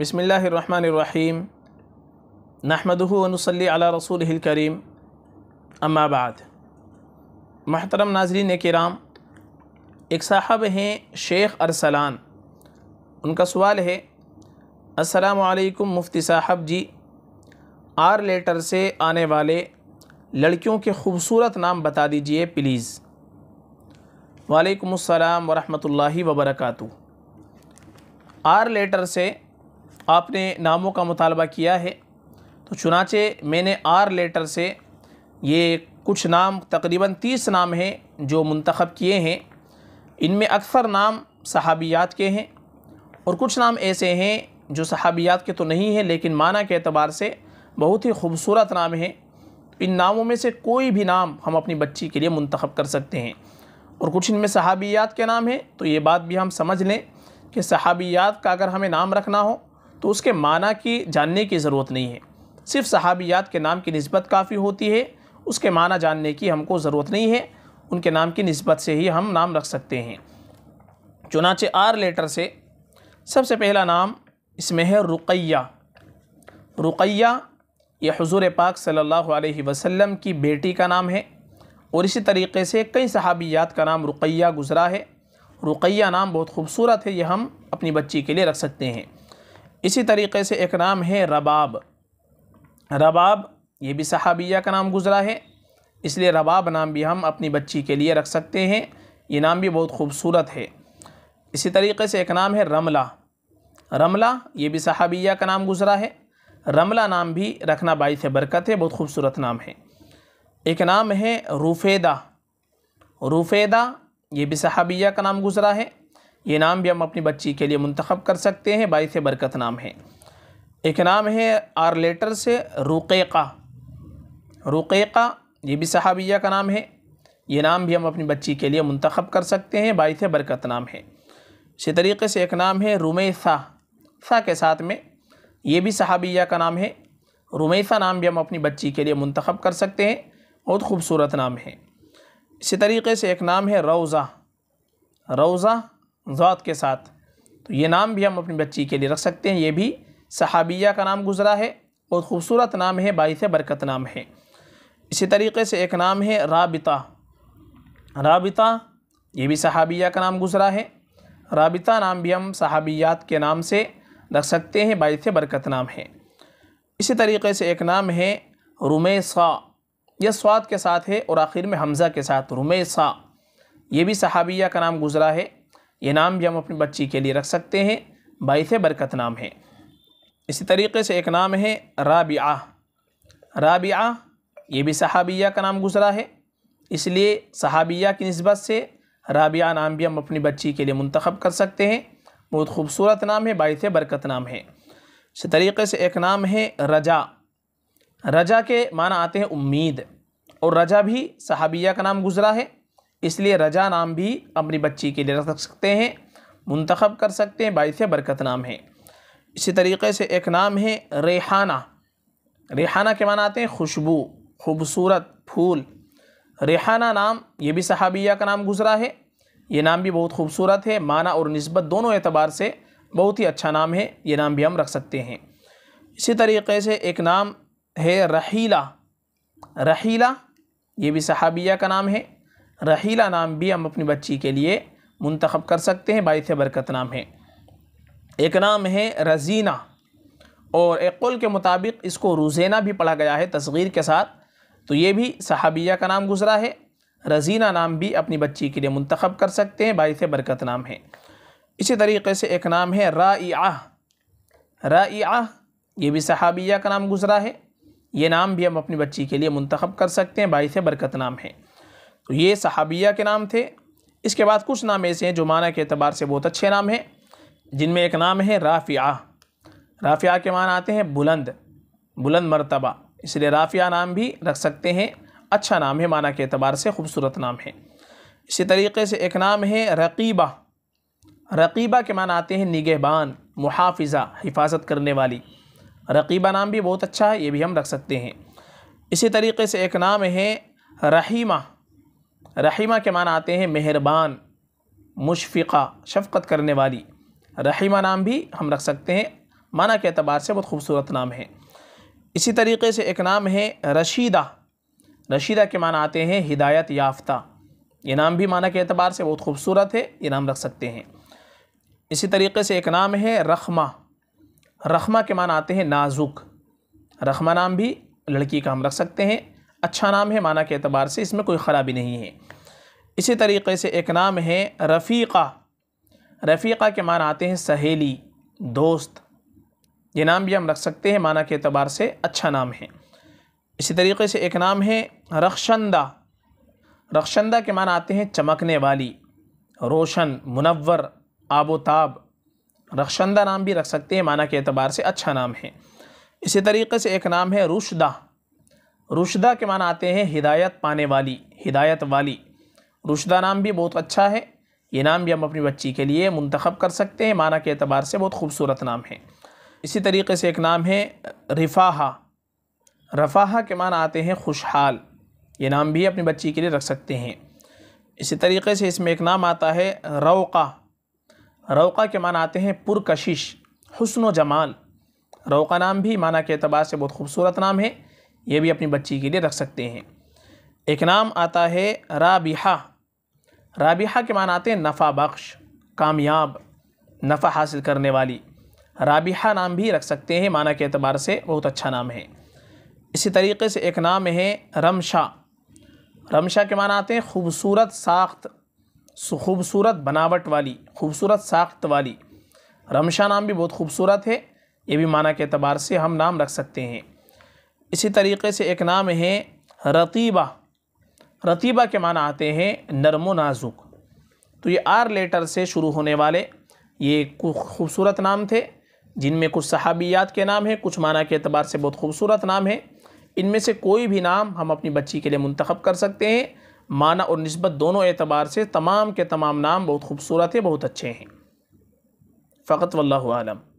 बसमीम नहमदनसली अला रसूल करीम अम्माबाद महतरम नाजरीन कराम एक साहब हैं शेख अरसलान उनका सवाल है असलकुम मुफ्ती साहब जी आर लेटर से आने वाले लड़कियों के खूबसूरत नाम बता दीजिए प्लीज़ वालेकुम अस्सलाम वरहमतुल्लाहि वबरकू आर लेटर से आपने नामों का मुतालबा किया है तो चुनाचे मैंने आर लेटर से ये कुछ नाम तकरीबन तीस नाम हैं जो मंतखब किए हैं इनमें अक्सर नाम सहाबियात के हैं और कुछ नाम ऐसे हैं जो सहाबियात के तो नहीं हैं लेकिन माना के अतबार से बहुत ही खूबसूरत नाम हैं इन नामों में से कोई भी नाम हम अपनी बच्ची के लिए मंतखब कर सकते हैं और कुछ इनमें सहाबियात के नाम हैं तो ये बात भी हम समझ लें कि सहाबियात का अगर हमें नाम रखना हो तो उसके माना की जानने की ज़रूरत नहीं है सिर्फ सहाबियात के नाम की नस्बत काफ़ी होती है उसके माना जानने की हमको ज़रूरत नहीं है उनके नाम की नस्बत से ही हम नाम रख सकते हैं चुनाचे आर लेटर से सबसे पहला नाम इसमें है रुकैया रुकैया यह हजूर पाक सल्लल्लाहु अलैहि वसल्लम की बेटी का नाम है और इसी तरीके से कई सहाबियात का नाम रुकैया गुज़रा है रुकैया नाम बहुत खूबसूरत है यह हम अपनी बच्ची के लिए रख सकते हैं इसी तरीके से एक नाम है रबाब रबाब ये भी सहाबिया का नाम गुज़रा है इसलिए रबाब नाम भी हम अपनी बच्ची के लिए रख सकते हैं ये नाम भी बहुत खूबसूरत है इसी तरीके से एक नाम है रमला रमला ये भी सहाबिया का नाम गुज़रा है रमला नाम भी रखना बाई से बरकत है बहुत खूबसूरत नाम है एक नाम है रूफेदा रूफेदा ये भी सहाबिया का नाम गुज़रा है ये नाम भी हम अपनी बच्ची के लिए मंतखब कर सकते हैं बाईस बरकत नाम है एक नाम है आर लेटर से रुक़ेका रुक़ेका ये भी सहाबिया का नाम है ये नाम भी हम अपनी बच्ची के लिए मंतखब कर सकते हैं बाईस बरकत नाम है इसी तरीके से एक नाम है रुमेसा सा के साथ में ये भी सहाबिया का नाम है रुमेसा नाम भी हम अपनी बच्ची के लिए मंतखब कर सकते हैं बहुत खूबसूरत नाम है इसी तरीके से एक नाम है रोज़ा रोज़ा ज़ात के साथ तो ये नाम भी हम अपनी बच्ची के लिए रख सकते हैं ये भी सहाबिया का नाम गुज़रा है और ख़ूबसूरत नाम है बाईस बरकत नाम है इसी तरीके से एक नाम है राबिता राबिता ये भी सहाबिया का नाम गुज़रा है राबिता नाम भी हम सहाबियात के नाम से रख सकते हैं बाईस बरकत नाम है इसी तरीके से एक नाम है रुमेसा यह स्वाद के साथ है और आखिर में हमज़ा के साथ रुमेसा ये भी सहाबिया का नाम गुज़रा है ये नाम भी हम अपनी बच्ची के लिए रख सकते हैं बाईस बरकत नाम है इसी तरीके से एक नाम है राबिया राबिया ये भी सहाबिया का नाम गुजरा है इसलिए सहाबिया की नस्बत से राबिया नाम भी हम अपनी बच्ची के लिए मंतखब कर सकते हैं बहुत खूबसूरत नाम है बाईस बरकत नाम है इसी तरीके से एक नाम है रजा रजा के माना आते हैं उम्मीद और रजा भी सहाबिया का नाम गुजरा है इसलिए रजा नाम भी अपनी बच्ची के लिए रख सकते हैं मंतखब कर सकते हैं बाईस बरकत नाम है इसी तरीके से एक नाम है रेहाना रेहाना के माना आते हैं खुशबू खूबसूरत फूल रेहाना नाम ये भी सहाबिया का नाम गुज़रा है ये नाम भी बहुत खूबसूरत है माना और नस्बत दोनों एतबार से बहुत ही अच्छा नाम है ये नाम भी हम रख सकते हैं इसी तरीके से एक नाम है रहीला रहीला ये भी सहाबिया का नाम है रहीला नाम भी हम अपनी बच्ची के लिए मंतखब कर सकते हैं बाईस बरकत नाम है एक नाम है रजीना और एक कुल के मुताबिक इसको रुजेना भी पढ़ा गया है तस्गीर के साथ तो ये भी सहाबिया का नाम गुजरा है रजीना नाम भी अपनी बच्ची के लिए मंतखब कर सकते हैं बाईस बरकत नाम है इसी तरीके से एक नाम है रा राइआ ये भी सहाबिया का नाम गुजरा है ये नाम भी हम अपनी बच्ची के लिए मंतखब कर सकते हैं बाईस बरकत नाम है तो ये सहाबिया के नाम थे इसके बाद कुछ नाम ऐसे हैं जो माना के अतबार से बहुत अच्छे नाम हैं जिनमें एक नाम है राफ़िया राफ़िया के मान आते हैं बुलंद बुलंद मरतबा इसलिए राफ़िया नाम भी रख सकते हैं अच्छा नाम है माना के अतबार से खूबसूरत नाम है इसी तरीके से एक नाम है रकीबा रकीबा के मान आते हैं निगहबान मुहाफ़ा हिफाजत करने वाली रकीबा नाम भी बहुत अच्छा है ये भी हम रख सकते हैं इसी तरीके से एक नाम है रहीमा रहीमा के मान आते हैं मेहरबान मुशफ़ा शफ़त करने वाली रहीमा नाम भी हम रख सकते हैं माना के अतबार से बहुत खूबसूरत नाम है इसी तरीके से एक नाम है रशीदा रशीदा के माना आते हैं हिदायत याफ्ता ये नाम भी माना के अतबार से बहुत खूबसूरत है ये नाम रख सकते हैं इसी तरीके से एक नाम है रखमा रखमा के माना आते हैं नाजुक रखमा नाम भी लड़की का हम रख सकते हैं अच्छा नाम है माना के अतबार से इसमें कोई ख़राबी नहीं है इसी तरीके से एक नाम है रफ़ीक़ा रफ़ीक़ा के मान आते हैं सहेली दोस्त ये नाम भी हम रख सकते हैं माना के अतबार से अच्छा नाम है इसी तरीके से एक नाम है रखशंदा रखशंदा के मान आते हैं चमकने वाली रोशन मुनवर आबोताब रखशंदा नाम भी रख सकते हैं माना के अतबार से अच्छा नाम है इसी तरीके से एक नाम है रुशदा रुशदा के मान आते हैं हिदायत पाने वाली हिदायत वाली रुशदा नाम भी बहुत अच्छा है ये नाम भी हम अपनी बच्ची के लिए मंतखब कर सकते हैं माना के अतबार से बहुत खूबसूरत नाम है इसी तरीके से एक नाम है रिफाहा रफाहा के मान आते हैं खुशहाल ये नाम भी अपनी बच्ची के लिए रख सकते हैं इसी तरीके से इसमें एक नाम आता है रौका रौका के मान आते हैं पुरकशिश हसन व जमाल रौका नाम भी माना के अतबार से बहुत खूबसूरत नाम है ये भी अपनी बच्ची के लिए रख सकते हैं एक नाम आता है राबिहा राबिहा के मान आते हैं नफ़ा बख्श कामयाब नफ़ा हासिल करने वाली राबिहा नाम भी रख सकते हैं माना के अतबार से बहुत अच्छा नाम है इसी तरीके से एक नाम है रमशा रमशा के मान आते हैं खूबसूरत साख्त खूबसूरत बनावट वाली खूबसूरत साख्त वाली रमशा नाम भी बहुत खूबसूरत है ये भी माना के अतबार से हम नाम रख सकते हैं इसी तरीके से एक नाम है रतीबा रतीबा के माना आते हैं नरम नाजुक तो ये आर लेटर से शुरू होने वाले ये खूबसूरत नाम थे जिनमें कुछ सहाबियात के नाम हैं कुछ माना के अतबार से बहुत खूबसूरत नाम हैं इनमें से कोई भी नाम हम अपनी बच्ची के लिए मंतखब कर सकते हैं माना और नस्बत दोनों एतबार से तमाम के तमाम नाम बहुत खूबसूरत है बहुत अच्छे हैं फ़कत वल्लम